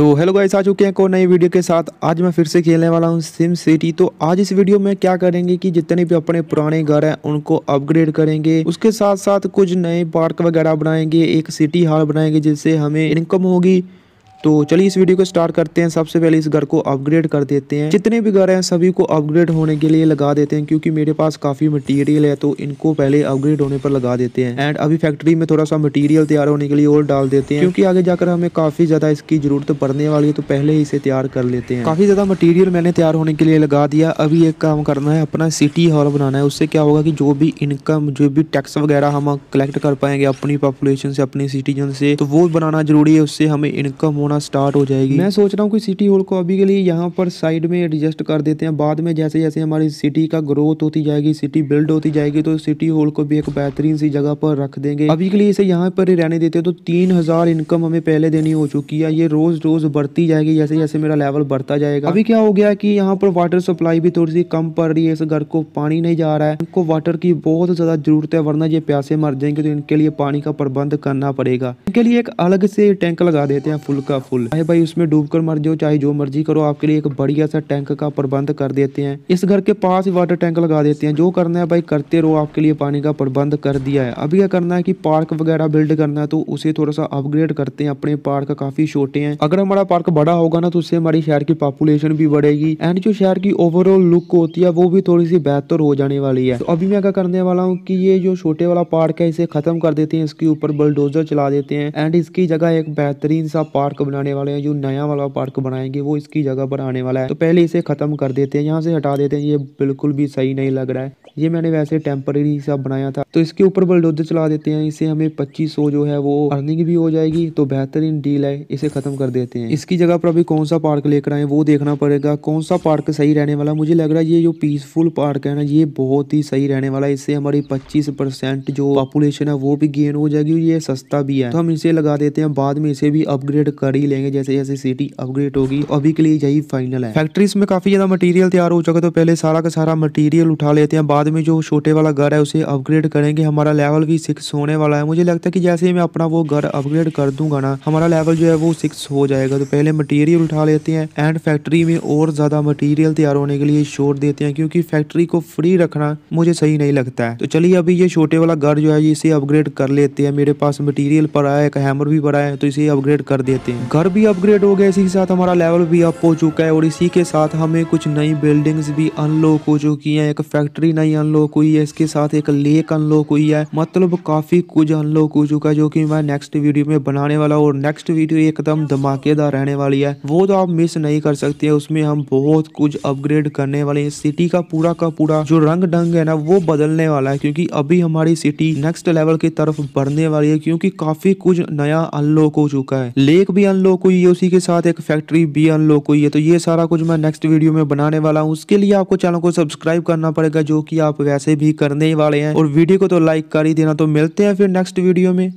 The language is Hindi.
तो हेलो गाइस आ चुके हैं को नई वीडियो के साथ आज मैं फिर से खेलने वाला हूँ सिम सिटी तो आज इस वीडियो में क्या करेंगे कि जितने भी अपने पुराने घर हैं उनको अपग्रेड करेंगे उसके साथ साथ कुछ नए पार्क वगैरह बनाएंगे एक सिटी हॉल बनाएंगे जिससे हमें इनकम होगी तो चलिए इस वीडियो को स्टार्ट करते हैं सबसे पहले इस घर को अपग्रेड कर देते हैं जितने भी घर हैं सभी को अपग्रेड होने के लिए लगा देते हैं क्योंकि मेरे पास काफ़ी मटेरियल है तो इनको पहले अपग्रेड होने पर लगा देते हैं एंड अभी फैक्ट्री में थोड़ा सा मटेरियल तैयार होने के लिए और डाल देते हैं क्योंकि आगे जाकर हमें काफ़ी ज़्यादा इसकी ज़रूरत पड़ने वाली है तो पहले ही इसे तैयार कर लेते हैं काफ़ी ज़्यादा मटीरियल मैंने तैयार होने के लिए लगा दिया अभी एक काम करना है अपना सिटी हॉल बनाना है उससे क्या होगा की जो भी इनकम जो भी टैक्स वगैरह हम कलेक्ट कर पाएंगे अपनी पॉपुलेशन से अपने सिटीजन से तो वो बनाना जरूरी है उससे हमें इनकम होना स्टार्ट हो जाएगी मैं सोच रहा हूँ कि सिटी हॉल को अभी के लिए यहाँ पर साइड में एडजस्ट कर देते हैं बाद में जैसे जैसे हमारी सिटी का ग्रोथ होती जाएगी सिटी बिल्ड होती जाएगी तो सिटी हॉल को भी एक बेहतरीन सी जगह पर रख देंगे अभी के लिए इसे यहाँ पर ही रहने देते हैं तो तीन हजार इनकम हमें पहले देनी हो चुकी है ये रोज रोज बढ़ती जाएगी जैसे जैसे मेरा लेवल बढ़ता जाएगा अभी क्या हो गया कि यहाँ पर वाटर सप्लाई भी थोड़ी सी कम पड़ रही है इस घर को पानी नहीं जा रहा है इनको वाटर की बहुत ज्यादा जरूरत है वरना ये प्यासे मर जाएंगे तो इनके लिए पानी का प्रबंध करना पड़ेगा इनके लिए एक अलग से टैंक लगा देते हैं फुल का फुल चाहे भाई उसमें डूब कर मर जाओ चाहे जो मर्जी करो आपके लिए एक बढ़िया सा टैंक का प्रबंध कर देते हैं इस घर के पास ही वाटर टैंक लगा देते हैं जो करना है भाई करते रहो आपके लिए पानी का प्रबंध कर दिया है अभी क्या करना है की पार्क वगैरह बिल्ड करना है तो उसे थोड़ा सा अपग्रेड करते हैं अपने पार्क काफी छोटे हैं अगर हमारा पार्क बड़ा होगा ना तो उससे हमारी शहर की पॉपुलेशन भी बढ़ेगी एंड जो शहर की ओवरऑल लुक होती है वो भी थोड़ी सी बेहतर हो जाने वाली है तो अभी मैं क्या करने वाला हूँ कि ये जो छोटे वाला पार्क है इसे खत्म कर देते हैं इसके ऊपर बलडोजर चला देते हैं एंड इसकी जगह एक बेहतरीन सा पार्क बनाने वाले हैं जो नया वाला पार्क बनाएंगे वो इसकी जगह पर आने वाला है तो पहले इसे खत्म कर देते हैं यहाँ से हटा देते हैं ये बिल्कुल भी सही नहीं लग रहा है ये मैंने वैसे टेम्पररी सा बनाया था तो इसके ऊपर बलडोजर चला देते हैं इसे हमें पच्चीस जो है वो अर्निंग भी हो जाएगी तो बेहतरीन डील है इसे खत्म कर देते हैं इसकी जगह पर अभी कौन सा पार्क लेकर आए वो देखना पड़ेगा कौन सा पार्क सही रहने वाला मुझे लग रहा है ये जो पीसफुल पार्क है ना ये बहुत ही सही रहने वाला है इससे हमारी पच्चीस परसेंट जो पॉपुलेशन है वो भी गेन हो जाएगी ये सस्ता भी है तो हम इसे लगा देते हैं बाद में इसे भी अपग्रेड कर बढ़ी लेंगे जैसे जैसे सिटी अपग्रेड होगी अभी के लिए यही फाइनल है फैक्ट्रीज में काफी ज्यादा मटीरियल तैयार हो चुका तो पहले सारा का सारा मटीरियल उठा लेते हैं बाद में जो छोटे वाला घर है उसे अपग्रेड करेंगे हमारा लेवल भी सिक्स होने वाला है मुझे लगता है की जैसे ही मैं अपना वो घर अपग्रेड कर दूंगा ना हमारा लेवल जो है वो सिक्स हो जाएगा तो पहले मटीरियल उठा लेते हैं एंड फैक्ट्री में और ज्यादा मटीरियल तैयार होने के लिए शोर देते हैं क्योंकि फैक्ट्री को फ्री रखना मुझे सही नहीं लगता है तो चलिए अभी ये छोटे वाला घर जो है इसे अपग्रेड कर लेते हैं मेरे पास मटीरियल पड़ा है एक हैमर भी पड़ा है तो इसे अपग्रेड कर देते हैं घर भी अपग्रेड हो गया इसी के साथ हमारा लेवल भी अप हो चुका है और इसी के साथ हमें कुछ नई बिल्डिंग्स भी अनलॉक हो चुकी हैं एक फैक्ट्री नई अनलॉक हुई है इसके साथ एक लेक अनलॉक हुई है मतलब काफी कुछ अनलॉक हो चुका है जो कि मैं नेक्स्ट वीडियो में बनाने वाला और नेक्स्ट वीडियो एकदम धमाकेदार रहने वाली है वो तो आप मिस नहीं कर सकते उसमें हम बहुत कुछ अपग्रेड करने वाले हैं सिटी का पूरा का पूरा जो रंग ढंग है ना वो बदलने वाला है क्योंकि अभी हमारी सिटी नेक्स्ट लेवल की तरफ बढ़ने वाली है क्योंकि काफी कुछ नया अनलॉक हो चुका है लेक भी अनलॉक हुई है उसी के साथ एक फैक्ट्री भी अनलॉक हुई है तो ये सारा कुछ मैं नेक्स्ट वीडियो में बनाने वाला हूँ उसके लिए आपको चैनल को सब्सक्राइब करना पड़ेगा जो कि आप वैसे भी करने ही वाले हैं और वीडियो को तो लाइक कर ही देना तो मिलते हैं फिर नेक्स्ट वीडियो में